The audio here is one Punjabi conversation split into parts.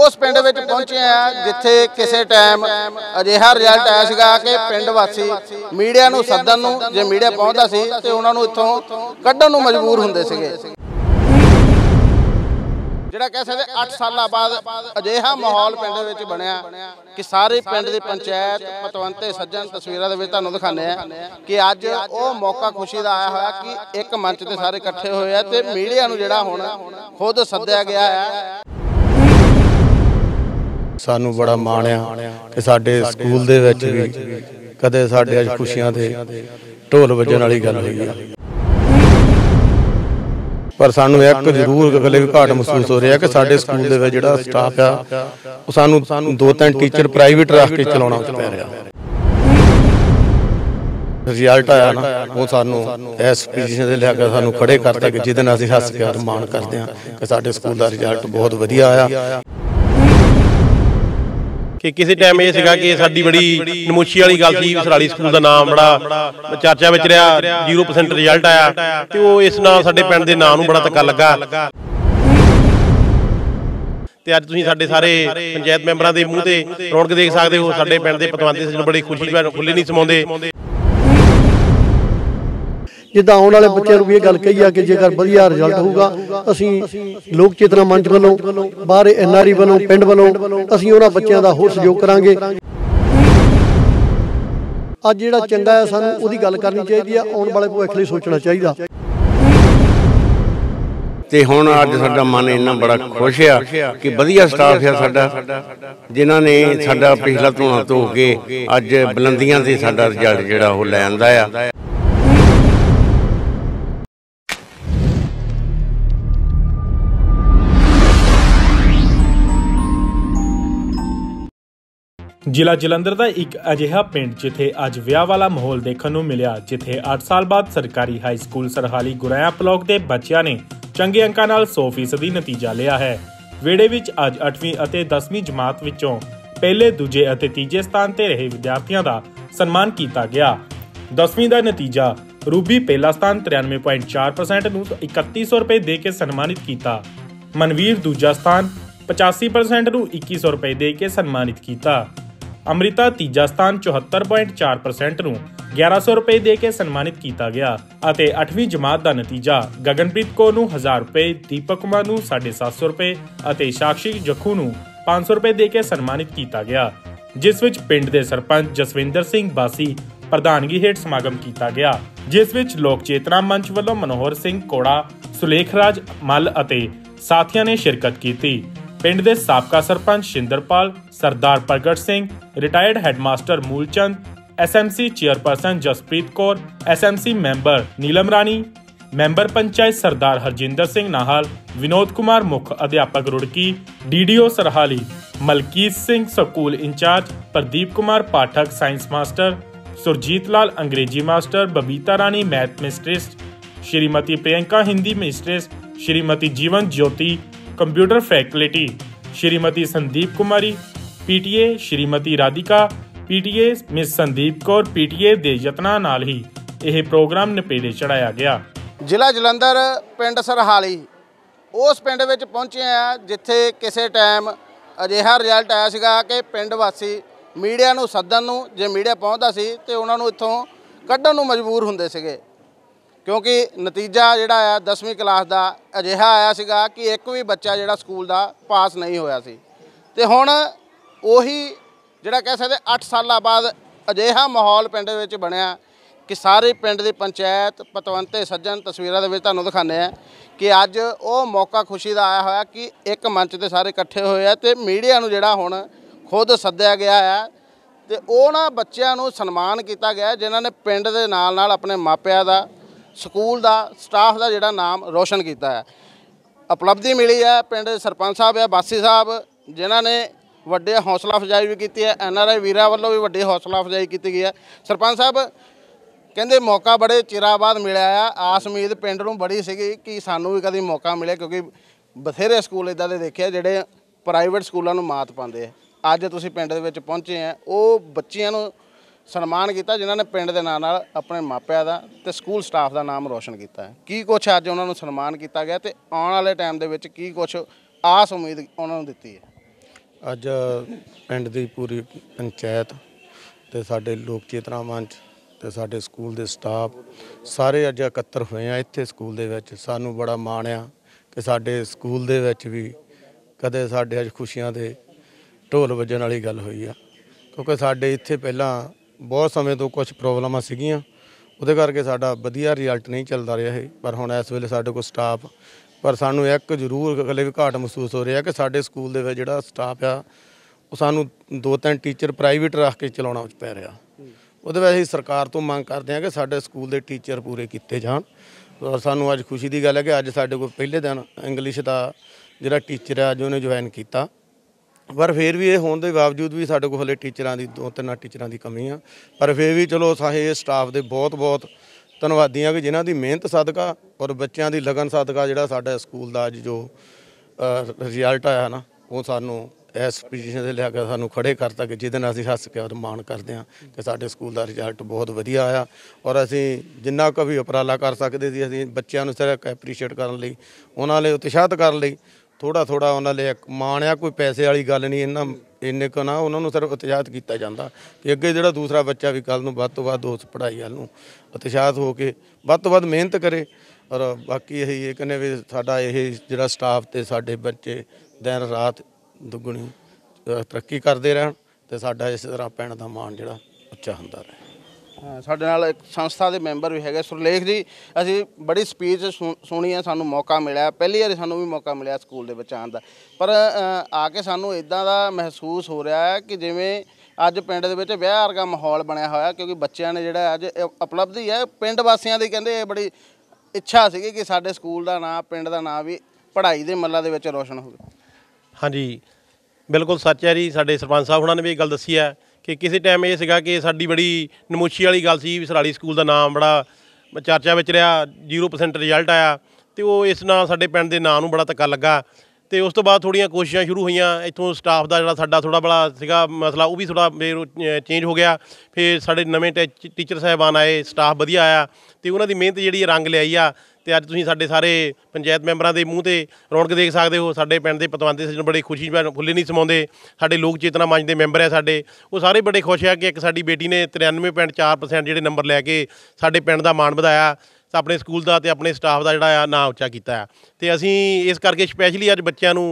ਉਸ ਪਿੰਡ ਵਿੱਚ ਪਹੁੰਚੇ ਆ ਜਿੱਥੇ ਕਿਸੇ ਟਾਈਮ ਅਜਿਹਾ ਰਿਜ਼ਲਟ ਆਇਆ ਸੀਗਾ ਕਿ ਪਿੰਡ ਵਾਸੀ ਮੀਡੀਆ ਨੂੰ ਸੱਦਣ ਨੂੰ ਜੇ ਮੀਡੀਆ ਪਹੁੰਚਦਾ ਸੀ ਤੇ ਉਹਨਾਂ ਨੂੰ ਇੱਥੋਂ ਕੱਢਣ ਨੂੰ ਮਜਬੂਰ ਹੁੰਦੇ ਸੀਗੇ ਜਿਹੜਾ ਕਹਿ ਸਕਦੇ 8 ਸਾਲਾਂ ਬਾਅਦ ਅਜਿਹਾ ਮਾਹੌਲ ਪਿੰਡ ਵਿੱਚ ਬਣਿਆ ਕਿ ਸਾਰੇ ਪਿੰਡ ਦੇ ਪੰਚਾਇਤ ਪਤਵੰਤੇ ਸੱਜਣ ਤਸਵੀਰਾਂ ਦੇ ਵਿੱਚ ਤੁਹਾਨੂੰ ਦਿਖਾਣੇ ਆ ਕਿ ਅੱਜ ਉਹ ਮੌਕਾ ਖੁਸ਼ੀ ਦਾ ਆਇਆ ਹੋਇਆ ਕਿ ਇੱਕ ਮੰਚ ਤੇ ਸਾਰੇ ਇਕੱਠੇ ਹੋਏ ਆ ਤੇ ਮੀਡੀਆ ਨੂੰ ਜਿਹੜਾ ਹੁਣ ਖੁਦ ਸੱਦਿਆ ਗਿਆ ਆ ਸਾਨੂੰ ਬੜਾ ਮਾਣ ਆ ਕਿ ਸਾਡੇ ਸਕੂਲ ਦੇ ਵਿੱਚ ਵੀ ਕਦੇ ਸਾਡੇ ਅੱਜ ਖੁਸ਼ੀਆਂ ਦੇ ਢੋਲ ਵੱਜਣ ਵਾਲੀ ਗੱਲ ਹੋਈ ਆ ਪਰ ਸਾਨੂੰ ਇੱਕ ਜ਼ਰੂਰ ਗੱਲੇ ਘਾਟ ਮਹਿਸੂਸ ਹੋ ਰਿਹਾ ਕਿ ਸਾਡੇ ਸਕੂਲ ਦੇ ਵਿੱਚ ਜਿਹੜਾ ਸਟਾਫ ਆ ਉਹ ਸਾਨੂੰ ਦੋ ਤਿੰਨ ਟੀਚਰ ਪ੍ਰਾਈਵੇਟ ਰੱਖ ਕੇ ਚਲਾਉਣਾ ਪੈ ਰਿਹਾ ਰਿਜ਼ਲਟ ਆਇਆ ਨਾ ਉਹ ਸਾਨੂੰ ਇਸ ਪੋਜੀਸ਼ਨ ਤੇ ਲਿਆ ਕੇ ਸਾਨੂੰ ਖੜੇ ਕਰਤਾ ਕਿ ਜਿਹਦੇ ਨਾਲ ਅਸੀਂ ਹੱਸ ਕੇ ਮਾਣ ਕਰਦੇ ਹਾਂ ਕਿ ਸਾਡੇ ਸਕੂਲ ਦਾ ਰਿਜ਼ਲਟ ਬਹੁਤ ਵਧੀਆ ਆਇਆ ਕਿ ਕਿਸੇ ਟਾਈਮ ਇਹ ਸੀਗਾ ਕਿ ਸਾਡੀ ਬੜੀ ਨਮੋਸ਼ੀ ਵਾਲੀ ਗੱਲ ਸੀ ਸਰਾਲੀ ਸਕੂਲ ਦਾ ਨਾਮ ਬੜਾ ਚਰਚਾ ਵਿੱਚ ਰਿਹਾ 0% ਰਿਜ਼ਲਟ ਆਇਆ ਤੇ ਉਹ ਇਸ ਨਾਲ ਸਾਡੇ ਪਿੰਡ ਦੇ ਨਾਂ ਨੂੰ ਬੜਾ ਤੱਕਾ ਲੱਗਾ ਤੇ ਅੱਜ ਤੁਸੀਂ ਸਾਡੇ ਸਾਰੇ ਪੰਚਾਇਤ ਮੈਂਬਰਾਂ ਦੇ ਮੂੰਹ ਤੇ ਰੌਣਕ ਦੇਖ ਸਕਦੇ ਹੋ ਸਾਡੇ ਪਿੰਡ ਦੇ ਪਤਵੰਤੇ ਸੱਜਣ ਬੜੀ ਖੁਸ਼ੀ ਨਾਲ ਖੁੱਲੇ ਨਹੀਂ ਸਮਾਉਂਦੇ ਜਿੱਦਾਂ ਆਉਣ ਵਾਲੇ ਬੱਚਿਆਂ ਨੂੰ ਵੀ ਇਹ ਗੱਲ ਕਹੀ ਆ ਕਿ ਜੇਕਰ ਵਧੀਆ ਰਿਜ਼ਲਟ ਹੋਊਗਾ ਅਸੀਂ ਲੋਕ ਚੇਤਨਾ ਮੰਚ ਵੱਲੋਂ ਬਾਹਰ ਐਨਆਰਈ ਵੱਲੋਂ ਪਿੰਡ ਵੱਲੋਂ ਅਸੀਂ ਉਹਨਾਂ ਬੱਚਿਆਂ ਦਾ ਹੋਰ ਸਹਿਯੋਗ ਕਰਾਂਗੇ ਅੱਜ ਜਿਹੜਾ ਚੰਗਾ ਹੈ ਸਾਨੂੰ ਉਹਦੀ ਗੱਲ ਕਰਨੀ ਚਾਹੀਦੀ ਆ ਆਉਣ ਵਾਲੇ ਭਵਿੱਖ ਲਈ ਸੋਚਣਾ ਚਾਹੀਦਾ ਤੇ ਹੁਣ ਅੱਜ ਸਾਡਾ ਮਨ ਇੰਨਾ ਬੜਾ ਖੁਸ਼ ਆ ਕਿ ਵਧੀਆ ਸਟਾਫ ਆ ਸਾਡਾ ਜਿਨ੍ਹਾਂ ਨੇ ਸਾਡਾ ਪਿਛਲਾ ਧੋਣਾ ਧੋ ਕੇ ਅੱਜ ਬਲੰਦੀਆਂ ਤੇ ਸਾਡਾ ਰਿਜ਼ਲਟ ਜਿਹੜਾ ਉਹ ਲੈ ਆਂਦਾ ਆ ਜ਼ਿਲ੍ਹਾ ਜਲੰਧਰ ਦਾ ਇੱਕ ਅਜਿਹਾ ਪਿੰਡ ਜਿੱਥੇ ਅੱਜ ਵਿਆਹ ਵਾਲਾ ਮਾਹੌਲ ਦੇਖਣ ਨੂੰ ਮਿਲਿਆ ਜਿੱਥੇ 8 ਸਾਲ ਬਾਅਦ ਸਰਕਾਰੀ high school Sarhali Guraya block ਦੇ ਬੱਚਿਆਂ ਨੇ ਚੰਗੇ ਅੰਕਾਂ ਨਾਲ 100% ਦੀ ਨਤੀਜਾ ਲਿਆ ਹੈ ਵਿੜੇ ਵਿੱਚ ਅੱਜ 8ਵੀਂ ਅਤੇ 10ਵੀਂ ਜਮਾਤ ਵਿੱਚੋਂ ਪਹਿਲੇ ਦੂਜੇ ਅਤੇ ਤੀਜੇ ਸਥਾਨ ਤੇ ਰਹੇ ਵਿਦਿਆਰਥੀਆਂ ਦਾ ਸਨਮਾਨ ਕੀਤਾ ਗਿਆ 10ਵੀਂ ਦਾ ਨਤੀਜਾ ਰੂਬੀ ਪਹਿਲਾ ਸਥਾਨ 93.4% ਨੂੰ 3100 ਰੁਪਏ ਦੇ ਕੇ ਸਨਮਾਨਿਤ ਕੀਤਾ ਮਨਵੀਰ ਦੂਜਾ ਸਥਾਨ 85% ਨੂੰ 2100 ਰੁਪਏ ਦੇ ਕੇ ਸਨਮਾਨਿਤ ਕੀਤਾ ਅਮ੍ਰਿਤਾ ਤੀਜਾ ਸਥਾਨ 74.4% ਨੂੰ 1100 ਰੁਪਏ ਦੇ ਕੇ ਸਨਮਾਨਿਤ ਕੀਤਾ ਗਿਆ ਅਤੇ 8ਵੀਂ ਜਮਾਤ ਦਾ ਨਤੀਜਾ ਗਗਨਪ੍ਰੀਤ ਕੋ ਨੂੰ 1000 ਰੁਪਏ ਦੀਪਕ ਕੁਮਾਰ ਨੂੰ 750 ਰੁਪਏ ਅਤੇ ਸਾਖਸ਼ੀ ਜਖੂ ਨੂੰ 500 ਰੁਪਏ ਦੇ ਕੇ ਸਨਮਾਨਿਤ ਕੀਤਾ ਗਿਆ ਜਿਸ ਵਿੱਚ ਪਿੰਡ ਦੇ ਸਰਪੰਚ ਜਸਵਿੰਦਰ ਸਿੰਘ ਬਾਸੀ ਪ੍ਰਧਾਨਗੀ ਹੇਠ ਸਮਾਗਮ ਕੀਤਾ ਗਿਆ ਜਿਸ ਵਿੱਚ ਲੋਕ ਚੇਤਨਾ ਮੰਚ ਵੱਲੋਂ ਮਨੋਹਰ ਸਿੰਘ ਕੋੜਾ ਸੁਲੇਖਰਾਜ ਮੱਲ ਅਤੇ ਸਾਥੀਆਂ ਨੇ ਸ਼ਿਰਕਤ ਕੀਤੀ ਪਿੰਡ ਦੇ ਸਾਬਕਾ sarpanch Shinderpal Sardar Pargat Singh retired headmaster Mulchand SMC chairperson Jaspreet Kaur SMC member Neelam Rani member panchayat Sardar Harjinder Singh Nahal Vinod Kumar ਮੁਖ ਅਧਿਆਪਕ Roorkee DDO Sarhali Malkit Singh school incharge Pradeep Kumar Pathak science master Surjit Lal ਅੰਗਰੇਜ਼ੀ master Babita Rani math mistress Shrimati Priyanka Hindi mistress Shrimati Jeevan Jyoti computer faculty Shrimati Sandeep Kumari PTA Shrimati Radhika PTA miss Sandeep Kaur PTA ਦੇ ਯਤਨਾਂ ਨਾਲ ਹੀ ਇਹ ਪ੍ਰੋਗਰਾਮ ਨਪੇੜੇ ਚੜਾਇਆ ਗਿਆ ਜ਼ਿਲ੍ਹਾ ਜਲੰਧਰ ਪਿੰਡ ਸਰਹਾਲੀ ਉਸ ਪਿੰਡ ਵਿੱਚ ਪਹੁੰਚੇ ਆ ਜਿੱਥੇ ਕਿਸੇ ਟਾਈਮ ਅਜਿਹਾ ਰਿਜ਼ਲਟ ਆਇਆ ਸੀਗਾ ਕਿ ਪਿੰਡ ਵਾਸੀ ਮੀਡੀਆ ਨੂੰ ਸੱਦਣ ਨੂੰ ਜੇ ਮੀਡੀਆ ਪਹੁੰਚਦਾ ਸੀ ਤੇ ਉਹਨਾਂ ਨੂੰ ਇੱਥੋਂ ਕੱਢਣ ਨੂੰ ਮਜਬੂਰ ਹੁੰਦੇ ਸੀਗੇ ਕਿਉਂਕਿ ਨਤੀਜਾ ਜਿਹੜਾ ਆ 10ਵੀਂ ਕਲਾਸ ਦਾ ਅਜਿਹਾ ਆਇਆ ਸੀਗਾ ਕਿ ਇੱਕ ਵੀ ਬੱਚਾ ਜਿਹੜਾ ਸਕੂਲ ਦਾ ਪਾਸ ਨਹੀਂ ਹੋਇਆ ਸੀ ਤੇ ਹੁਣ ਉਹੀ ਜਿਹੜਾ ਕਹਿ ਸਕਦੇ 8 ਸਾਲਾਂ ਬਾਅਦ ਅਜਿਹਾ ਮਾਹੌਲ ਪਿੰਡ ਵਿੱਚ ਬਣਿਆ ਕਿ ਸਾਰੇ ਪਿੰਡ ਦੀ ਪੰਚਾਇਤ ਪਤਵੰਤੇ ਸੱਜਣ ਤਸਵੀਰਾਂ ਦੇ ਵਿੱਚ ਤੁਹਾਨੂੰ ਦਿਖਾਣੇ ਆ ਕਿ ਅੱਜ ਉਹ ਮੌਕਾ ਖੁਸ਼ੀ ਦਾ ਆਇਆ ਹੋਇਆ ਕਿ ਇੱਕ ਮੰਚ ਤੇ ਸਾਰੇ ਇਕੱਠੇ ਹੋਏ ਆ ਤੇ ਮੀਡੀਆ ਨੂੰ ਜਿਹੜਾ ਹੁਣ ਖੁਦ ਸੱਦਿਆ ਗਿਆ ਆ ਤੇ ਉਹਨਾਂ ਬੱਚਿਆਂ ਨੂੰ ਸਨਮਾਨ ਕੀਤਾ ਗਿਆ ਜਿਨ੍ਹਾਂ ਨੇ ਪਿੰਡ ਦੇ ਨਾਲ ਨਾਲ ਆਪਣੇ ਮਾਪਿਆਂ ਦਾ ਸਕੂਲ ਦਾ ਸਟਾਫ ਦਾ ਜਿਹੜਾ ਨਾਮ ਰੋਸ਼ਨ ਕੀਤਾ ਹੈ ਉਪਲਬਧੀ ਮਿਲੀ ਹੈ ਪਿੰਡ ਦੇ ਸਰਪੰਚ ਸਾਹਿਬ ਹੈ ਬਾਸੀ ਸਾਹਿਬ ਜਿਨ੍ਹਾਂ ਨੇ ਵੱਡੇ ਹੌਸਲਾ ਫਜਾਈ ਵੀ ਕੀਤੀ ਹੈ ਐਨ ਆਰ ਆਈ ਵੀਰਾਂ ਵੱਲੋਂ ਵੀ ਵੱਡੇ ਹੌਸਲਾ ਫਜਾਈ ਕੀਤੀ ਗਈ ਹੈ ਸਰਪੰਚ ਸਾਹਿਬ ਕਹਿੰਦੇ ਮੌਕਾ ਬੜੇ ਚਿਰਾਂ ਬਾਅਦ ਮਿਲਿਆ ਆ ਆਸ ਉਮੀਦ ਪਿੰਡ ਨੂੰ ਬੜੀ ਸੀਗੀ ਕਿ ਸਾਨੂੰ ਵੀ ਕਦੀ ਮੌਕਾ ਮਿਲੇ ਕਿਉਂਕਿ ਬਥੇਰੇ ਸਕੂਲ ਇਦਾਂ ਦੇ ਦੇਖਿਆ ਜਿਹੜੇ ਪ੍ਰਾਈਵੇਟ ਸਕੂਲਾਂ ਨੂੰ ਮਾਤ ਪਾਉਂਦੇ ਆ ਅੱਜ ਤੁਸੀਂ ਪਿੰਡ ਦੇ ਵਿੱਚ ਪਹੁੰਚੇ ਆ ਉਹ ਬੱਚਿਆਂ ਨੂੰ ਸਨਮਾਨ ਕੀਤਾ ਜਿਨ੍ਹਾਂ ਨੇ ਪਿੰਡ ਦੇ ਨਾਂ ਨਾਲ ਆਪਣੇ ਮਾਪਿਆਂ ਦਾ ਤੇ ਸਕੂਲ ਸਟਾਫ ਦਾ ਨਾਮ ਰੋਸ਼ਨ ਕੀਤਾ ਹੈ ਕੀ ਕੁਝ ਅੱਜ ਉਹਨਾਂ ਨੂੰ ਸਨਮਾਨ ਕੀਤਾ ਗਿਆ ਤੇ ਆਉਣ ਵਾਲੇ ਟਾਈਮ ਦੇ ਵਿੱਚ ਕੀ ਕੁਝ ਆਸ ਉਮੀਦ ਉਹਨਾਂ ਨੂੰ ਦਿੱਤੀ ਹੈ ਅੱਜ ਪਿੰਡ ਦੀ ਪੂਰੀ ਪੰਚਾਇਤ ਤੇ ਸਾਡੇ ਲੋਕ ਚੇਤਨਾ ਮੰਚ ਤੇ ਸਾਡੇ ਸਕੂਲ ਦੇ ਸਟਾਫ ਸਾਰੇ ਅੱਜ ਇਕੱਤਰ ਹੋਏ ਆ ਇੱਥੇ ਸਕੂਲ ਦੇ ਵਿੱਚ ਸਾਨੂੰ ਬੜਾ ਮਾਣ ਆ ਕਿ ਸਾਡੇ ਸਕੂਲ ਦੇ ਵਿੱਚ ਵੀ ਕਦੇ ਸਾਡੇ ਅੱਜ ਖੁਸ਼ੀਆਂ ਦੇ ਢੋਲ ਵੱਜਣ ਵਾਲੀ ਗੱਲ ਹੋਈ ਆ ਕਿਉਂਕਿ ਸਾਡੇ ਇੱਥੇ ਪਹਿਲਾਂ ਬਹੁਤ ਸਮੇਂ ਤੋਂ ਕੁਝ ਪ੍ਰੋਬਲਮਾਂ ਸੀਗੀਆਂ ਉਹਦੇ ਕਰਕੇ ਸਾਡਾ ਵਧੀਆ ਰਿਜ਼ਲਟ ਨਹੀਂ ਚੱਲਦਾ ਰਿਹਾ ਇਹ ਪਰ ਹੁਣ ਇਸ ਵੇਲੇ ਸਾਡੇ ਕੋਲ ਸਟਾਫ ਪਰ ਸਾਨੂੰ ਇੱਕ ਜ਼ਰੂਰ ਅਗਲੇ ਵੀ ਘਾਟ ਮਹਿਸੂਸ ਹੋ ਰਿਹਾ ਕਿ ਸਾਡੇ ਸਕੂਲ ਦੇ ਵਿੱਚ ਜਿਹੜਾ ਸਟਾਫ ਆ ਉਹ ਸਾਨੂੰ ਦੋ ਤਿੰਨ ਟੀਚਰ ਪ੍ਰਾਈਵੇਟ ਰੱਖ ਕੇ ਚਲਾਉਣਾ ਪੈ ਰਿਹਾ ਉਹਦੇ ਵਿੱਚ ਅਸੀਂ ਸਰਕਾਰ ਤੋਂ ਮੰਗ ਕਰਦੇ ਹਾਂ ਕਿ ਸਾਡੇ ਸਕੂਲ ਦੇ ਟੀਚਰ ਪੂਰੇ ਕੀਤੇ ਜਾਣ ਸਾਨੂੰ ਅੱਜ ਖੁਸ਼ੀ ਦੀ ਗੱਲ ਹੈ ਕਿ ਅੱਜ ਸਾਡੇ ਕੋਲ ਪਹਿਲੇ ਦਿਨ ਇੰਗਲਿਸ਼ ਦਾ ਜਿਹੜਾ ਟੀਚਰ ਆ ਅੱਜ ਉਹਨੇ ਜੁਆਇਨ ਕੀਤਾ ਪਰ ਫਿਰ ਵੀ ਇਹ ਹੋਣ ਦੇ ਬਾਵਜੂਦ ਵੀ ਸਾਡੇ ਕੋਲ ਹਲੇ ਟੀਚਰਾਂ ਦੀ ਦੋ ਤਿੰਨ ਟੀਚਰਾਂ ਦੀ ਕਮੀ ਆ ਪਰ ਫਿਰ ਵੀ ਚਲੋ ਸਾਹੇ ਸਟਾਫ ਦੇ ਬਹੁਤ ਬਹੁਤ ਧੰਨਵਾਦੀ ਆ ਕਿ ਜਿਨ੍ਹਾਂ ਦੀ ਮਿਹਨਤ ਸਦਕਾ ਔਰ ਬੱਚਿਆਂ ਦੀ ਲਗਨ ਸਦਕਾ ਜਿਹੜਾ ਸਾਡਾ ਸਕੂਲ ਦਾ ਅੱਜ ਜੋ ਰਿਜ਼ਲਟ ਆਇਆ ਨਾ ਉਹ ਸਾਨੂੰ ਇਸ ਪੋਜੀਸ਼ਨ ਤੇ ਲਿਆ ਕੇ ਸਾਨੂੰ ਖੜੇ ਕਰਤਾ ਕਿ ਜਿਹਦੇ ਨਾਲ ਅਸੀਂ ਹੱਸ ਕੇ ਔਰ ਮਾਣ ਕਰਦੇ ਆ ਕਿ ਸਾਡੇ ਸਕੂਲ ਦਾ ਰਿਜ਼ਲਟ ਬਹੁਤ ਵਧੀਆ ਆਇਆ ਔਰ ਅਸੀਂ ਜਿੰਨਾ ਕੁ ਵੀ ਉਪਰਾਲਾ ਕਰ ਸਕਦੇ ਸੀ ਅਸੀਂ ਬੱਚਿਆਂ ਨੂੰ ਸਾਰਾ ਐਪਰੀਸ਼ੀਏਟ ਕਰਨ ਲਈ ਉਹਨਾਂ ਲਈ ਉਤਸ਼ਾਹਤ ਕਰਨ ਲਈ ਥੋੜਾ ਥੋੜਾ ਉਹਨਾਂ ਲਈ ਮਾਣ ਆ ਕੋਈ ਪੈਸੇ ਵਾਲੀ ਗੱਲ ਨਹੀਂ ਇਹਨਾਂ ਇੰਨੇ ਕੋ ਨਾ ਉਹਨਾਂ ਨੂੰ ਸਿਰਫ ਉਤਸ਼ਾਹਿਤ ਕੀਤਾ ਜਾਂਦਾ ਕਿ ਅੱਗੇ ਜਿਹੜਾ ਦੂਸਰਾ ਬੱਚਾ ਵੀ ਕੱਲ ਨੂੰ ਵੱਧ ਤੋਂ ਵੱਧ ਉਸ ਪੜ੍ਹਾਈ ਵੱਲ ਨੂੰ ਉਤਸ਼ਾਹਿਤ ਹੋ ਕੇ ਵੱਧ ਤੋਂ ਵੱਧ ਮਿਹਨਤ ਕਰੇ ਔਰ ਬਾਕੀ ਇਹ ਇਹ ਕਹਿੰਦੇ ਵੀ ਸਾਡਾ ਇਹ ਜਿਹੜਾ ਸਟਾਫ ਤੇ ਸਾਡੇ ਬੱਚੇ ਦਿਨ ਰਾਤ ਦੁੱਗਣੀ ਤਰੱਕੀ ਕਰਦੇ ਰਹਿਣ ਤੇ ਸਾਡਾ ਇਸ ਤਰ੍ਹਾਂ ਪੈਣ ਦਾ ਮਾਣ ਜਿਹੜਾ ਉੱਚਾ ਹੁੰਦਾ ਰਹੇ ਸਾਡੇ ਨਾਲ ਇੱਕ ਸੰਸਥਾ ਦੇ ਮੈਂਬਰ ਵੀ ਹੈਗੇ ਸੁਰਲੇਖ ਜੀ ਅਸੀਂ ਬੜੀ ਸਪੀਚ ਸੁਣੀ ਹੈ ਸਾਨੂੰ ਮੌਕਾ ਮਿਲਿਆ ਪਹਿਲੀ ਵਾਰੀ ਸਾਨੂੰ ਵੀ ਮੌਕਾ ਮਿਲਿਆ ਸਕੂਲ ਦੇ ਵਿੱਚ ਆਉਣ ਦਾ ਪਰ ਆ ਕੇ ਸਾਨੂੰ ਇਦਾਂ ਦਾ ਮਹਿਸੂਸ ਹੋ ਰਿਹਾ ਹੈ ਕਿ ਜਿਵੇਂ ਅੱਜ ਪਿੰਡ ਦੇ ਵਿੱਚ ਵਿਆਹ ਵਰਗਾ ਮਾਹੌਲ ਬਣਿਆ ਹੋਇਆ ਕਿਉਂਕਿ ਬੱਚਿਆਂ ਨੇ ਜਿਹੜਾ ਅੱਜ ਉਪਲਬਧੀ ਹੈ ਪਿੰਡ ਵਾਸੀਆਂ ਦੀ ਕਹਿੰਦੇ ਇਹ ਬੜੀ ਇੱਛਾ ਸੀਗੀ ਕਿ ਸਾਡੇ ਸਕੂਲ ਦਾ ਨਾਮ ਪਿੰਡ ਦਾ ਨਾਮ ਵੀ ਪੜ੍ਹਾਈ ਦੇ ਮੱਲਾ ਦੇ ਵਿੱਚ ਰੋਸ਼ਨ ਹੋਵੇ ਹਾਂਜੀ ਬਿਲਕੁਲ ਸੱਚ ਹੈ ਜੀ ਸਾਡੇ ਸਰਪੰਚ ਸਾਹਿਬ ਹੁਣਾਂ ਨੇ ਵੀ ਇਹ ਗੱਲ ਦੱਸੀ ਹੈ ਕਿ ਕਿਸੇ ਟਾਈਮ ਇਹ ਸੀਗਾ ਕਿ ਸਾਡੀ ਬੜੀ ਨਮੋਸ਼ੀ ਵਾਲੀ ਗੱਲ ਸੀ ਵੀ ਸਰਾਲੀ ਸਕੂਲ ਦਾ ਨਾਮ ਬੜਾ ਚਰਚਾ ਵਿੱਚ ਰਿਹਾ 0% ਰਿਜ਼ਲਟ ਆਇਆ ਤੇ ਉਹ ਇਸ ਨਾਲ ਸਾਡੇ ਪਿੰਡ ਦੇ ਨਾਂ ਨੂੰ ਬੜਾ ਧੱਕਾ ਲੱਗਾ ਤੇ ਉਸ ਤੋਂ ਬਾਅਦ ਥੋੜੀਆਂ ਕੋਸ਼ਿਸ਼ਾਂ ਸ਼ੁਰੂ ਹੋਈਆਂ ਇੱਥੋਂ ਸਟਾਫ ਦਾ ਜਿਹੜਾ ਸਾਡਾ ਥੋੜਾ ਬੜਾ ਸੀਗਾ ਮਸਲਾ ਉਹ ਵੀ ਥੋੜਾ ਚੇਂਜ ਹੋ ਗਿਆ ਫਿਰ ਸਾਡੇ ਨਵੇਂ ਟੀਚਰ ਸਾਹਿਬਾਨ ਆਏ ਸਟਾਫ ਵਧੀਆ ਆਇਆ ਤੇ ਉਹਨਾਂ ਦੀ ਮਿਹਨਤ ਜਿਹੜੀ ਰੰਗ ਲਿਆਈ ਆ ਤੇ ਅੱਜ ਤੁਸੀਂ ਸਾਡੇ ਸਾਰੇ ਪੰਚਾਇਤ ਮੈਂਬਰਾਂ ਦੇ ਮੂੰਹ ਤੇ ਰੌਣਕ ਦੇਖ ਸਕਦੇ ਹੋ ਸਾਡੇ ਪਿੰਡ ਦੇ ਪਤਵੰਤੇ ਸੱਜਣ ਬੜੇ ਖੁਸ਼ੀ ਫੁੱਲੇ ਨਹੀਂ ਸਮਾਉਂਦੇ ਸਾਡੇ ਲੋਕ ਚੇਤਨਾ ਮੰਚ ਦੇ ਮੈਂਬਰ ਆ ਸਾਡੇ ਉਹ ਸਾਰੇ ਬੜੇ ਖੁਸ਼ ਆ ਕਿ ਇੱਕ ਸਾਡੀ ਬੇਟੀ ਨੇ 93.4% ਜਿਹੜੇ ਨੰਬਰ ਲੈ ਕੇ ਸਾਡੇ ਪਿੰਡ ਦਾ ਮਾਣ ਵਧਾਇਆ ਤਾਂ ਆਪਣੇ ਸਕੂਲ ਦਾ ਤੇ ਆਪਣੇ ਸਟਾਫ ਦਾ ਜਿਹੜਾ ਆ ਨਾਂ ਉੱਚਾ ਕੀਤਾ ਆ ਤੇ ਅਸੀਂ ਇਸ ਕਰਕੇ ਸਪੈਸ਼ਲੀ ਅੱਜ ਬੱਚਿਆਂ ਨੂੰ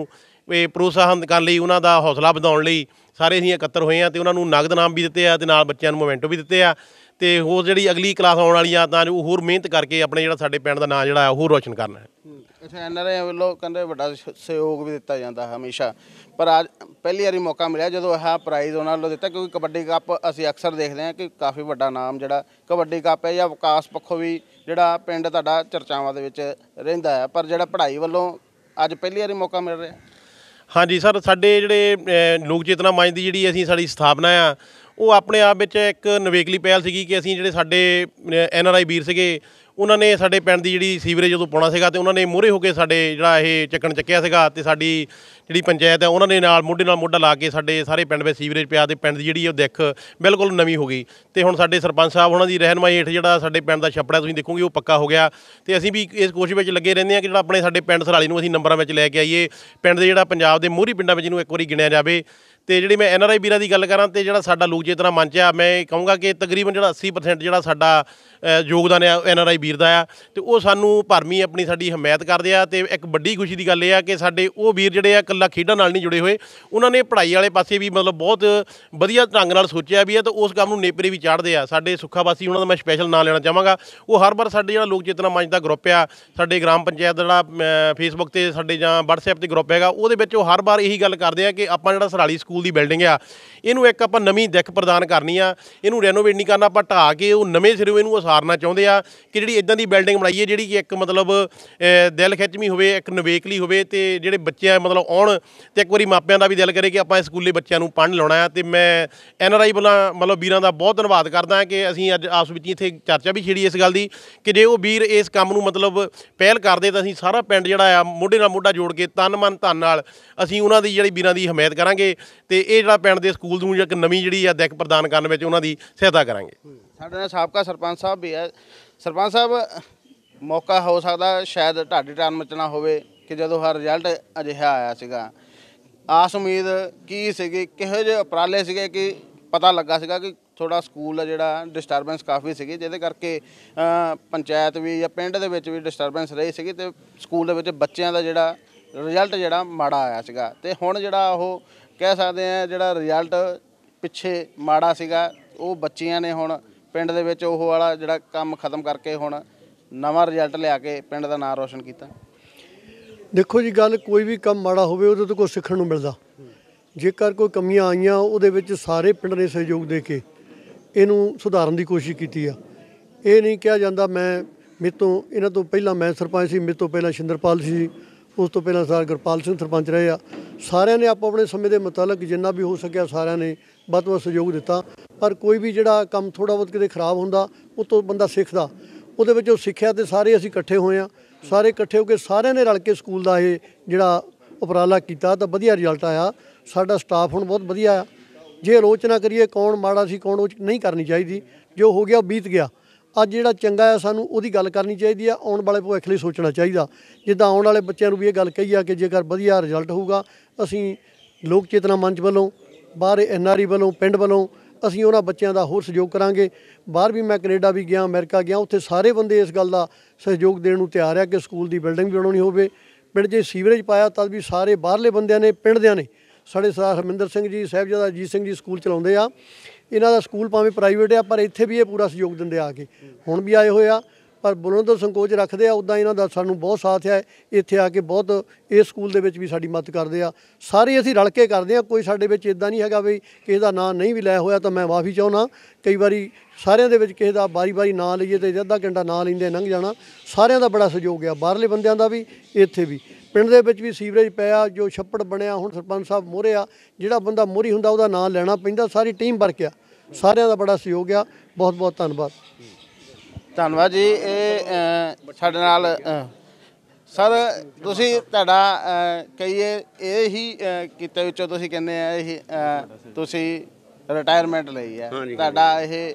ਇਹ ਪ੍ਰੋਤਸਾਹਨ ਕਰਨ ਲਈ ਉਹਨਾਂ ਦਾ ਹੌਸਲਾ ਵਧਾਉਣ ਲਈ ਸਾਰੇ ਅਸੀਂ ਇਕੱਤਰ ਹੋਏ ਆ ਤੇ ਉਹਨਾਂ ਨੂੰ ਨਗਦ ਨਾਮ ਵੀ ਦਿੱਤੇ ਆ ਤੇ ਨਾਲ ਬੱਚਿਆਂ ਨੂੰ ਮੋਮੈਂਟੋ ਵੀ ਦਿੱਤੇ ਆ ਤੇ ਹੋਰ ਜਿਹੜੀ ਅਗਲੀ ਕਲਾਸ ਆਉਣ ਵਾਲੀ ਆ ਤਾਂ ਉਹ ਹੋਰ ਮਿਹਨਤ ਕਰਕੇ ਆਪਣੇ ਜਿਹੜਾ ਸਾਡੇ ਪਿੰਡ ਦਾ ਨਾਮ ਜਿਹੜਾ ਆ ਉਹ ਰੋਸ਼ਨ ਕਰਨਾ ਹੈ ਅੱਛਾ ਆਈ ਵੱਲੋਂ ਕਹਿੰਦੇ ਵੱਡਾ ਸਹਿਯੋਗ ਵੀ ਦਿੱਤਾ ਜਾਂਦਾ ਹਮੇਸ਼ਾ ਪਰ ਅੱਜ ਪਹਿਲੀ ਵਾਰੀ ਮੌਕਾ ਮਿਲਿਆ ਜਦੋਂ ਇਹ ਪ੍ਰਾਈਜ਼ ਉਹਨਾਂ ਵੱਲੋਂ ਦਿੱਤਾ ਕਿਉਂਕਿ ਕਬੱਡੀ ਕੱਪ ਅਸੀਂ ਅਕਸਰ ਦੇਖਦੇ ਹਾਂ ਕਿ ਕਾਫੀ ਵੱਡਾ ਨਾਮ ਜਿਹੜਾ ਕਬੱਡੀ ਕੱਪ ਹੈ ਜਾਂ ਵਿਕਾਸ ਪੱਖੋਂ ਵੀ ਜਿਹੜਾ ਪਿੰਡ ਤੁਹਾਡਾ ਚਰਚਾਵਾਂ ਦੇ ਵਿੱਚ ਰਹਿੰਦਾ ਹੈ ਪਰ ਜਿਹੜਾ ਪੜ੍ਹਾਈ ਵੱਲੋਂ ਅੱਜ ਪਹਿਲੀ ਵਾਰੀ ਮੌਕਾ ਮਿਲ ਰਿਹਾ ਹਾਂਜੀ ਸਰ ਸਾਡੇ ਜਿਹੜੇ ਲੋਕ ਚੇਤਨਾ ਮੰਚ ਦੀ ਜਿਹੜੀ ਅਸੀਂ ਸਾਡੀ ਸਥਾਪਨਾ ਆ ਉਹ ਆਪਣੇ ਆਪ ਵਿੱਚ ਇੱਕ ਨਵੇਕਲੀ ਪਹਿਲ ਸੀਗੀ ਕਿ ਅਸੀਂ ਜਿਹੜੇ ਸਾਡੇ ਐਨ ਆਰ ਆਈ ਵੀਰ ਸੀਗੇ ਉਹਨਾਂ ਨੇ ਸਾਡੇ ਪਿੰਡ ਦੀ ਜਿਹੜੀ ਸੀਵਰੇਜ ਜਦੋਂ ਪਾਉਣਾ ਸੀਗਾ ਤੇ ਉਹਨਾਂ ਨੇ ਮੋਰੇ ਹੋ ਕੇ ਸਾਡੇ ਜਿਹੜਾ ਇਹ ਚੱਕਣ ਚੱਕਿਆ ਸੀਗਾ ਤੇ ਸਾਡੀ ਜਿਹੜੀ ਪੰਚਾਇਤ ਹੈ ਉਹਨਾਂ ਨੇ ਨਾਲ ਮੋਢੇ ਨਾਲ ਮੋਢਾ ਲਾ ਕੇ ਸਾਡੇ ਸਾਰੇ ਪਿੰਡ ਵਿੱਚ ਸੀਵਰੇਜ ਪਿਆ ਤੇ ਪਿੰਡ ਦੀ ਜਿਹੜੀ ਉਹ ਦਿੱਖ ਬਿਲਕੁਲ ਨਵੀਂ ਹੋ ਗਈ ਤੇ ਹੁਣ ਸਾਡੇ ਸਰਪੰਚ ਸਾਹਿਬ ਉਹਨਾਂ ਦੀ ਰਹਿਨਮਾਈ ਹੇਠ ਜਿਹੜਾ ਸਾਡੇ ਪਿੰਡ ਦਾ ਛੱਪੜਾ ਤੁਸੀਂ ਦੇਖੋਗੇ ਉਹ ਪੱਕਾ ਹੋ ਗਿਆ ਤੇ ਅਸੀਂ ਵੀ ਇਸ ਕੋਸ਼ਿਸ਼ ਵਿੱਚ ਲੱਗੇ ਰਹਿੰਦੇ ਹਾਂ ਕਿ ਜਿਹੜਾ ਆਪਣੇ ਸਾਡੇ ਪਿੰਡ ਸਰਾਲੀ ਨੂੰ ਅਸੀਂ ਨੰਬਰਾਂ ਵਿੱਚ ਲੈ ਕੇ ਆਈਏ ਪਿੰਡ ਦੇ ਜਿਹੜਾ ਪੰਜਾਬ ਦੇ ਮੋਹਰੀ ਪਿੰਡਾਂ ਵਿੱਚ ਨੂੰ ਇੱਕ ਵਾਰੀ ਗਿਣਿਆ ਜਾਵੇ ਤੇ ਜਿਹੜੀ ਮੈਂ ਐਨ ਆਰ ਆਈ ਵੀਰਾਂ ਦੀ ਗੱਲ ਕਰਾਂ ਤੇ ਜਿਹੜਾ ਸਾਡਾ ਲੋਕ ਚੇਤਨਾ ਮੰਚ ਆ ਮੈਂ ਕਹੂੰਗਾ ਕਿ ਤਕਰੀਬਨ ਜਿਹੜਾ 80% ਜਿਹੜਾ ਸਾਡਾ ਯੋਗਦਾਨ ਆ ਐਨ ਆਰ ਆਈ ਵੀਰ ਦਾ ਆ ਤੇ ਉਹ ਸਾਨੂੰ ਭਰਮੀ ਆਪਣੀ ਸਾਡੀ ਹਮਾਇਤ ਕਰਦੇ ਆ ਤੇ ਇੱਕ ਵੱਡੀ ਖੁਸ਼ੀ ਦੀ ਗੱਲ ਇਹ ਆ ਕਿ ਸਾਡੇ ਉਹ ਵੀਰ ਜਿਹੜੇ ਆ ਕੱਲਾ ਖੇਡਾਂ ਨਾਲ ਨਹੀਂ ਜੁੜੇ ਹੋਏ ਉਹਨਾਂ ਨੇ ਪੜ੍ਹਾਈ ਵਾਲੇ ਪਾਸੇ ਵੀ ਮਤਲਬ ਬਹੁਤ ਵਧੀਆ ਢੰਗ ਨਾਲ ਸੋਚਿਆ ਵੀ ਆ ਤੇ ਉਸ ਕੰਮ ਨੂੰ ਨੇਪਰੇ ਵੀ ਚਾੜਦੇ ਆ ਸਾਡੇ ਸੁੱਖਾਵਾਸੀ ਉਹਨਾਂ ਦਾ ਮੈਂ ਸਪੈਸ਼ਲ ਨਾਮ ਲੈਣਾ ਚਾਹਾਂਗਾ ਉਹ ਹਰ ਵਾਰ ਸਾਡੇ ਜਿਹੜਾ ਲੋਕ ਜਿਤਨਾ ਮੰਚ ਦਾ ਗਰੁੱਪ ਆ ਸਾਡੇ ਗ੍ਰਾਮ ਪੰਚਾਇਤ ਦਾ ਜਿਹੜਾ ਫੇਸਬੁੱਕ ਤੇ ਸਾਡੇ ਜਾਂ WhatsApp ਤੇ ਗਰੁੱਪ ਹੈਗਾ ਉਹਦੇ ਵਿੱਚ ਉਹ ਹਰ ਵਾਰ ਇਹੀ ਗੱਲ ਕਰਦੇ ਆ ਕਿ ਆਪਾਂ ਜਿਹੜਾ ਸਰਾਲੀ ਸਕੂਲ ਸਕੂਲ ਦੀ ਬਿਲਡਿੰਗ ਆ ਇਹਨੂੰ ਇੱਕ ਆਪਾਂ ਨਵੀਂ ਦਿੱਖ ਪ੍ਰਦਾਨ ਕਰਨੀ ਆ ਇਹਨੂੰ ਰੈਨੋਵੇਟ ਨਹੀਂ ਕਰਨਾ ਆਪਾਂ ਢਾ ਕੇ ਉਹ ਨਵੇਂ ਸਿਰੇ ਇਹਨੂੰ ਉਸਾਰਨਾ ਚਾਹੁੰਦੇ ਆ ਕਿ ਜਿਹੜੀ ਇਦਾਂ ਦੀ ਬਿਲਡਿੰਗ ਬਣਾਈਏ ਜਿਹੜੀ ਕਿ ਇੱਕ ਮਤਲਬ ਦਿਲ ਖਿੱਚਵੀਂ ਹੋਵੇ ਇੱਕ ਨਵੇਕਲੀ ਹੋਵੇ ਤੇ ਜਿਹੜੇ ਬੱਚੇ ਆ ਮਤਲਬ ਆਉਣ ਤੇ ਇੱਕ ਵਾਰੀ ਮਾਪਿਆਂ ਦਾ ਵੀ ਦਿਲ ਕਰੇ ਕਿ ਆਪਾਂ ਇਸ ਸਕੂਲੇ ਬੱਚਿਆਂ ਨੂੰ ਪੜ੍ਹਨ ਲਾਉਣਾ ਆ ਤੇ ਮੈਂ ਐਨ ਆਰ ਆਈ ਬਲਾ ਮਤਲਬ ਵੀਰਾਂ ਦਾ ਬਹੁਤ ਧੰਨਵਾਦ ਕਰਦਾ ਕਿ ਅਸੀਂ ਅੱਜ ਆਪਸ ਵਿੱਚ ਇੱਥੇ ਚਰਚਾ ਵੀ ਛੇੜੀ ਇਸ ਗੱਲ ਦੀ ਕਿ ਜੇ ਉਹ ਵੀਰ ਇਸ ਕੰਮ ਨੂੰ ਮਤਲਬ ਪਹਿਲ ਕਰਦੇ ਤਾਂ ਅਸੀਂ ਸਾਰਾ ਪਿੰਡ ਜਿਹੜਾ ਆ ਮੋਢੇ ਨਾਲ ਮੋਢਾ ਜੋੜ ਕੇ ਤਨ ਮਨ ਧਨ ਨਾਲ ਅਸੀਂ ਉਹਨਾਂ ਦੀ ਜਿਹੜੀ ਵੀਰਾਂ ਦੀ ਹਮਾਇਤ ਕਰਾਂਗੇ ਤੇ ਇਹ ਜਿਹੜਾ ਪਿੰਡ ਦੇ ਸਕੂਲ ਨੂੰ ਇੱਕ ਨਵੀਂ ਜਿਹੜੀ ਆ ਦਿੱਖ ਪ੍ਰਦਾਨ ਕਰਨ ਵਿੱਚ ਉਹਨਾਂ ਦੀ ਸਹਾਇਤਾ ਕਰਾਂਗੇ ਸਾਡੇ ਨਾਲ ਸਾਬਕਾ ਸਰਪੰਚ ਸਾਹਿਬ ਵੀ ਹੈ ਸਰਪੰਚ ਸਾਹਿਬ ਮੌਕਾ ਹੋ ਸਕਦਾ ਸ਼ਾਇਦ ਢਾਡੀ ਟਾਨ ਮਚਣਾ ਹੋਵੇ ਕਿ ਜਦੋਂ ਹਰ ਰਿਜ਼ਲਟ ਅਜਿਹਾ ਆਇਆ ਸੀਗਾ ਆਸ ਉਮੀਦ ਕੀ ਸੀਗੀ ਕਿਹੋ ਜਿਹੇ ਉਪਰਾਲੇ ਸੀਗੇ ਕਿ ਪਤਾ ਲੱਗਾ ਸੀਗਾ ਕਿ ਥੋੜਾ ਸਕੂਲ ਆ ਜਿਹੜਾ ਡਿਸਟਰਬੈਂਸ ਕਾਫੀ ਸੀਗੀ ਜਿਹਦੇ ਕਰਕੇ ਪੰਚਾਇਤ ਵੀ ਜਾਂ ਪਿੰਡ ਦੇ ਵਿੱਚ ਵੀ ਡਿਸਟਰਬੈਂਸ ਰਹੀ ਸੀਗੀ ਤੇ ਸਕੂਲ ਦੇ ਵਿੱਚ ਬੱਚਿਆਂ ਦਾ ਜਿਹੜਾ ਰਿਜ਼ਲਟ ਜਿਹੜਾ ਮਾੜਾ ਆਇਆ ਸੀਗਾ ਤੇ ਹੁਣ ਜਿਹੜਾ ਉਹ ਕਹਿ ਸਕਦੇ ਆ ਜਿਹੜਾ ਰਿਜ਼ਲਟ ਪਿੱਛੇ ਮਾੜਾ ਸੀਗਾ ਉਹ ਬੱਚੀਆਂ ਨੇ ਹੁਣ ਪਿੰਡ ਦੇ ਵਿੱਚ ਉਹ ਵਾਲਾ ਜਿਹੜਾ ਕੰਮ ਖਤਮ ਕਰਕੇ ਹੁਣ ਨਵਾਂ ਰਿਜ਼ਲਟ ਲਿਆ ਕੇ ਪਿੰਡ ਦਾ ਨਾਮ ਰੋਸ਼ਨ ਕੀਤਾ ਦੇਖੋ ਜੀ ਗੱਲ ਕੋਈ ਵੀ ਕੰਮ ਮਾੜਾ ਹੋਵੇ ਉਹਦੇ ਤੋਂ ਕੁਝ ਸਿੱਖਣ ਨੂੰ ਮਿਲਦਾ ਜੇਕਰ ਕੋਈ ਕਮੀਆਂ ਆਈਆਂ ਉਹਦੇ ਵਿੱਚ ਸਾਰੇ ਪਿੰਡ ਨੇ ਸਹਿਯੋਗ ਦੇ ਕੇ ਇਹਨੂੰ ਸੁਧਾਰਨ ਦੀ ਕੋਸ਼ਿਸ਼ ਕੀਤੀ ਆ ਇਹ ਨਹੀਂ ਕਿਹਾ ਜਾਂਦਾ ਮੈਂ ਮੇਰੇ ਤੋਂ ਇਹਨਾਂ ਤੋਂ ਪਹਿਲਾਂ ਮੈਂ ਸਰਪੰਚ ਸੀ ਮੇਰੇ ਤੋਂ ਪਹਿਲਾਂ ਸ਼ਿੰਦਰਪਾਲ ਸੀ ਉਸ ਤੋਂ ਪਹਿਲਾਂ ਸਰ ਗੁਰਪਾਲ ਸਿੰਘ ਸਰਪੰਚ ਰਹੇ ਆ ਸਾਰਿਆਂ ਨੇ ਆਪੋ ਆਪਣੇ ਸਮੇਂ ਦੇ ਮੁਤਲਕ ਜਿੰਨਾ ਵੀ ਹੋ ਸਕਿਆ ਸਾਰਿਆਂ ਨੇ ਬਤਵਾ ਸਹਿਯੋਗ ਦਿੱਤਾ ਪਰ ਕੋਈ ਵੀ ਜਿਹੜਾ ਕੰਮ ਥੋੜਾ ਬਹੁਤ ਕਿਤੇ ਖਰਾਬ ਹੁੰਦਾ ਉਹ ਤੋਂ ਬੰਦਾ ਸਿੱਖਦਾ ਉਹਦੇ ਵਿੱਚੋਂ ਸਿੱਖਿਆ ਤੇ ਸਾਰੇ ਅਸੀਂ ਇਕੱਠੇ ਹੋਏ ਆ ਸਾਰੇ ਇਕੱਠੇ ਹੋ ਕੇ ਸਾਰਿਆਂ ਨੇ ਰਲ ਕੇ ਸਕੂਲ ਦਾ ਇਹ ਜਿਹੜਾ ਉਪਰਾਲਾ ਕੀਤਾ ਤਾਂ ਵਧੀਆ ਰਿਜ਼ਲਟ ਆਇਆ ਸਾਡਾ ਸਟਾਫ ਹੁਣ ਬਹੁਤ ਵਧੀਆ ਆ ਜੇ ਆਲੋਚਨਾ ਕਰੀਏ ਕੌਣ ਮਾੜਾ ਸੀ ਕੌਣ ਉਹ ਨਹੀਂ ਕਰਨੀ ਚਾਹੀਦੀ ਜੋ ਹੋ ਗਿਆ ਬੀਤ ਗਿਆ ਅੱਜ ਜਿਹੜਾ ਚੰਗਾ ਆ ਸਾਨੂੰ ਉਹਦੀ ਗੱਲ ਕਰਨੀ ਚਾਹੀਦੀ ਆ ਆਉਣ ਵਾਲੇ ਭਵਿੱਖ ਲਈ ਸੋਚਣਾ ਚਾਹੀਦਾ ਜਿੱਦਾਂ ਆਉਣ ਵਾਲੇ ਬੱਚਿਆਂ ਨੂੰ ਵੀ ਇਹ ਗੱਲ ਕਹੀ ਆ ਕਿ ਜੇਕਰ ਵਧੀਆ ਰਿਜ਼ਲਟ ਹੋਊਗਾ ਅਸੀਂ ਲੋਕ ਚੇਤਨਾ ਮੰਚ ਵੱਲੋਂ ਬਾਹਰ ਐਨਆਰਈ ਵੱਲੋਂ ਪਿੰਡ ਵੱਲੋਂ ਅਸੀਂ ਉਹਨਾਂ ਬੱਚਿਆਂ ਦਾ ਹੋਰ ਸਹਿਯੋਗ ਕਰਾਂਗੇ ਬਾਹਰ ਵੀ ਮੈਂ ਕੈਨੇਡਾ ਵੀ ਗਿਆ ਅਮਰੀਕਾ ਗਿਆ ਉੱਥੇ ਸਾਰੇ ਬੰਦੇ ਇਸ ਗੱਲ ਦਾ ਸਹਿਯੋਗ ਦੇਣ ਨੂੰ ਤਿਆਰ ਆ ਕਿ ਸਕੂਲ ਦੀ ਬਿਲਡਿੰਗ ਵੀ ਬਣਾਉਣੀ ਹੋਵੇ ਪਿੰਡ 'ਚ ਸੀਵਰੇਜ ਪਾਇਆ ਤਦ ਵੀ ਸਾਰੇ ਬਾਹਰਲੇ ਬੰਦਿਆਂ ਨੇ ਪਿੰਡ ਦਿਆਂ ਨੇ ਸਾਡੇ ਸਰਦਾਰ ਹਰਮਿੰਦਰ ਸਿੰਘ ਜੀ ਸਹਿਬਜ਼ਾਦਾ ਅਜੀਤ ਸਿੰਘ ਜੀ ਸਕੂਲ ਚਲਾਉਂਦੇ ਆ ਇਹਨਾਂ ਦਾ ਸਕੂਲ ਭਾਵੇਂ ਪ੍ਰਾਈਵੇਟ ਆ ਪਰ ਇੱਥੇ ਵੀ ਇਹ ਪੂਰਾ ਸਹਿਯੋਗ ਦਿੰਦੇ ਆ ਕੇ ਹੁਣ ਵੀ ਆਏ ਹੋਏ ਆ ਪਰ ਬੁਲੰਦ ਤੋਂ ਸੰਕੋਚ ਰੱਖਦੇ ਆ ਉਦਾਂ ਇਹਨਾਂ ਦਾ ਸਾਨੂੰ ਬਹੁਤ ਸਾਥ ਹੈ ਇੱਥੇ ਆ ਕੇ ਬਹੁਤ ਇਸ ਸਕੂਲ ਦੇ ਵਿੱਚ ਵੀ ਸਾਡੀ ਮਦਦ ਕਰਦੇ ਆ ਸਾਰੇ ਅਸੀਂ ਰਲ ਕੇ ਕਰਦੇ ਆ ਕੋਈ ਸਾਡੇ ਵਿੱਚ ਇਦਾਂ ਨਹੀਂ ਹੈਗਾ ਵੀ ਕਿਸੇ ਦਾ ਨਾਂ ਨਹੀਂ ਵੀ ਲੈ ਹੋਇਆ ਤਾਂ ਮੈਂ ਮਾਫੀ ਚਾਹੁੰਦਾ ਕਈ ਵਾਰੀ ਸਾਰਿਆਂ ਦੇ ਵਿੱਚ ਕਿਸੇ ਦਾ ਬਾਰੀ-ਬਾਰੀ ਨਾਂ ਲਈਏ ਤੇ ਅੱਧਾ ਘੰਟਾ ਨਾਂ ਲੈਂਦੇ ਲੰਘ ਜਾਣਾ ਸਾਰਿਆਂ ਦਾ ਬੜਾ ਸਹਿਯੋਗ ਆ ਬਾਹਰਲੇ ਬੰਦਿਆਂ ਦਾ ਵੀ ਇੱਥੇ ਵੀ ਪਿੰਡ ਦੇ ਵਿੱਚ ਵੀ ਸੀਵਰੇਜ ਪਿਆ ਜੋ ਛੱਪੜ ਬਣਿਆ ਹੁਣ ਸਰਪੰਚ ਸਾਹਿਬ ਮੋਹਰੇ ਆ ਜਿਹੜਾ ਬੰਦਾ ਮੋਰੀ ਹੁੰਦਾ ਉਹਦਾ ਨਾਂ ਲੈਣਾ ਪੈਂਦਾ ਸਾਰੀ ਟੀਮ ਵਰਕਿਆ ਸਾਰਿਆਂ ਦਾ ਬੜਾ ਸਹਿਯੋਗ ਆ ਬਹੁਤ ਬਹੁਤ ਧੰਨਵਾਦ ਧੰਨਵਾਦ ਜੀ ਇਹ ਸਾਡੇ ਨਾਲ ਸਰ ਤੁਸੀਂ ਤੁਹਾਡਾ ਕਹੀਏ ਇਹ ਹੀ ਕਿਤੇ ਵਿੱਚੋਂ ਤੁਸੀਂ ਕਹਿੰਦੇ ਆ ਇਹ ਤੁਸੀਂ ਰਿਟਾਇਰਮੈਂਟ ਲਈ ਹੈ ਤੁਹਾਡਾ ਇਹ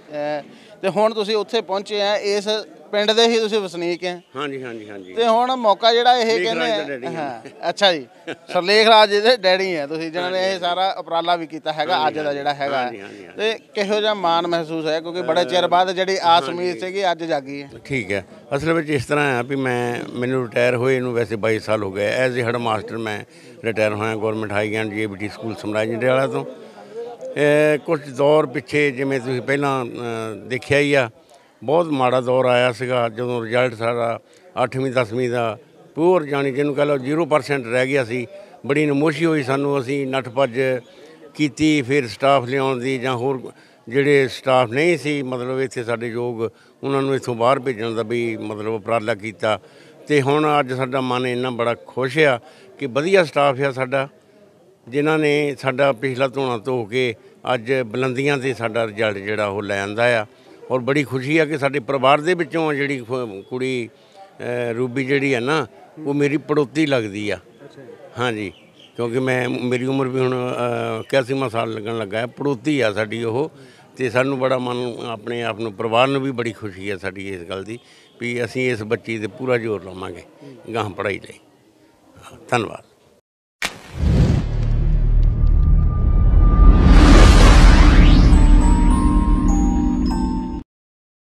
ਤੇ ਹੁਣ ਤੁਸੀਂ ਉੱਥੇ ਪਹੁੰਚੇ ਆ ਇਸ ਪਿੰਡ ਦੇ ਹੀ ਤੁਸੀਂ ਵਸਨੀਕ ਆ ਹਾਂਜੀ ਹਾਂਜੀ ਹਾਂਜੀ ਤੇ ਹੁਣ ਮੌਕਾ ਜਿਹੜਾ ਇਹ ਕਹਿੰਦੇ ਹਾਂ ਅੱਛਾ ਜੀ ਸਰਲੇਖ ਰਾਜ ਦੇ ਡੈਡੀ ਆ ਤੁਸੀਂ ਜਿਨ੍ਹਾਂ ਨੇ ਇਹ ਸਾਰਾ ਉਪਰਾਲਾ ਵੀ ਕੀਤਾ ਹੈਗਾ ਅੱਜ ਦਾ ਜਿਹੜਾ ਹੈਗਾ ਤੇ ਕਿਹੋ ਜਿਹਾ ਮਾਣ ਮਹਿਸੂਸ ਹੈ ਕਿਉਂਕਿ ਬੜੇ ਚਿਰ ਬਾਅਦ ਜਿਹੜੀ ਆਸ ਉਮੀਦ ਸੀਗੀ ਅੱਜ ਜਾਗੀ ਹੈ ਠੀਕ ਹੈ ਅਸਲ ਵਿੱਚ ਇਸ ਤਰ੍ਹਾਂ ਆ ਵੀ ਮੈਂ ਮੈਨੂੰ ਰਿਟਾਇਰ ਹੋਏ ਨੂੰ ਵੈਸੇ 22 ਸਾਲ ਹੋ ਗਏ ਐਜ਼ ਅ ਹੈਡ ਮਾਸਟਰ ਮੈਂ ਰਿਟਾਇਰ ਹੋਇਆ government high and GBT school Samraj ਵਾਲਾ ਤੋਂ ਕੁਝ ਦੌਰ ਪਿੱਛੇ ਜਿਵੇਂ ਤੁਸੀਂ ਪਹਿਲਾਂ ਦੇਖਿਆ ਹੀ ਆ ਬਹੁਤ ਮਾੜਾ ਦੌਰ ਆਇਆ ਸੀਗਾ ਜਦੋਂ ਰਿਜ਼ਲਟ ਸਾਡਾ 8ਵੀਂ 10ਵੀਂ ਦਾ ਪੂਰ ਜਾਣੀ ਜਿਹਨੂੰ ਕਹ ਲਓ 0% ਰਹਿ ਗਿਆ ਸੀ ਬੜੀ ਨਮੋਸ਼ੀ ਹੋਈ ਸਾਨੂੰ ਅਸੀਂ ਨੱਠ ਭੱਜ ਕੀਤੀ ਫਿਰ ਸਟਾਫ ਲਿਆਉਣ ਦੀ ਜਾਂ ਹੋਰ ਜਿਹੜੇ ਸਟਾਫ ਨਹੀਂ ਸੀ ਮਤਲਬ ਇੱਥੇ ਸਾਡੇ ਯੋਗ ਉਹਨਾਂ ਨੂੰ ਇੱਥੋਂ ਬਾਹਰ ਭੇਜਣ ਦਾ ਵੀ ਮਤਲਬ ਉਪਰਾਲਾ ਕੀਤਾ ਤੇ ਹੁਣ ਅੱਜ ਸਾਡਾ ਮਨ ਇੰਨਾ ਬੜਾ ਖੁਸ਼ ਆ ਕਿ ਵਧੀਆ ਸਟਾਫ ਆ ਸਾਡਾ ਜਿਨ੍ਹਾਂ ਨੇ ਸਾਡਾ ਪਿਛਲਾ ਧੋਣਾ ਧੋ ਕੇ ਅੱਜ ਬਲੰਦੀਆਂ ਤੇ ਸਾਡਾ ਰਿਜ਼ਲਟ ਜਿਹੜਾ ਉਹ ਲੈ ਆਂਦਾ ਆ ਔਰ ਬੜੀ ਖੁਸ਼ੀ ਆ ਕਿ ਸਾਡੇ ਪਰਿਵਾਰ ਦੇ ਵਿੱਚੋਂ ਜਿਹੜੀ ਕੁੜੀ ਰੂਬੀ ਜਿਹੜੀ ਆ ਨਾ ਉਹ ਮੇਰੀ ਪੜੋਤੀ ਲੱਗਦੀ ਆ ਹਾਂਜੀ ਕਿਉਂਕਿ ਮੈਂ ਮੇਰੀ ਉਮਰ ਵੀ ਹੁਣ 81 ਸਾਲ ਲੱਗਣ ਲੱਗਾ ਹੈ ਪੜੋਤੀ ਆ ਸਾਡੀ ਉਹ ਤੇ ਸਾਨੂੰ ਬੜਾ ਮਨ ਆਪਣੇ ਆਪ ਨੂੰ ਪਰਿਵਾਰ ਨੂੰ ਵੀ ਬੜੀ ਖੁਸ਼ੀ ਆ ਸਾਡੀ ਇਸ ਗੱਲ ਦੀ ਵੀ ਅਸੀਂ ਇਸ ਬੱਚੀ ਤੇ ਪੂਰਾ ਜ਼ੋਰ ਲਾਵਾਂਗੇ ਗਾਂ ਪੜਾਈ ਲਈ ਧੰਨਵਾਦ